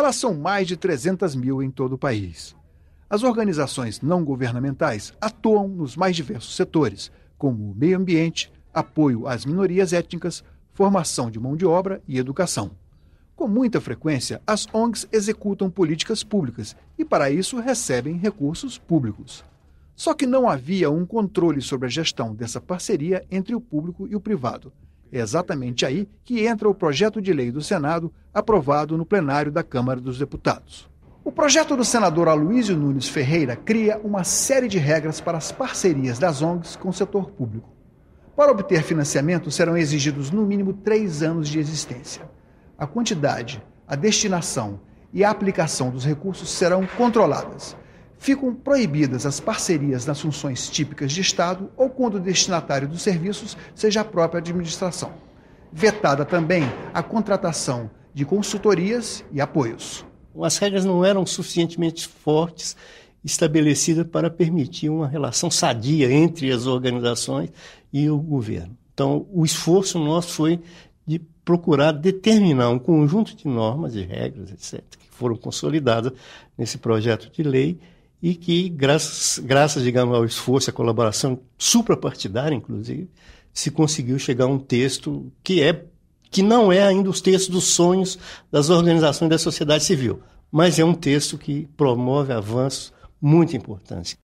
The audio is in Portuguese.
Elas são mais de 300 mil em todo o país. As organizações não governamentais atuam nos mais diversos setores, como meio ambiente, apoio às minorias étnicas, formação de mão de obra e educação. Com muita frequência, as ONGs executam políticas públicas e, para isso, recebem recursos públicos. Só que não havia um controle sobre a gestão dessa parceria entre o público e o privado. É exatamente aí que entra o projeto de lei do Senado, aprovado no plenário da Câmara dos Deputados. O projeto do senador Aloysio Nunes Ferreira cria uma série de regras para as parcerias das ONGs com o setor público. Para obter financiamento, serão exigidos no mínimo três anos de existência. A quantidade, a destinação e a aplicação dos recursos serão controladas ficam proibidas as parcerias nas funções típicas de Estado ou quando o destinatário dos serviços seja a própria administração. Vetada também a contratação de consultorias e apoios. As regras não eram suficientemente fortes estabelecidas para permitir uma relação sadia entre as organizações e o governo. Então, o esforço nosso foi de procurar determinar um conjunto de normas e regras, etc., que foram consolidadas nesse projeto de lei e que, graças, graças digamos, ao esforço, à colaboração suprapartidária, inclusive, se conseguiu chegar a um texto que é que não é ainda os textos dos sonhos das organizações da sociedade civil, mas é um texto que promove avanços muito importantes.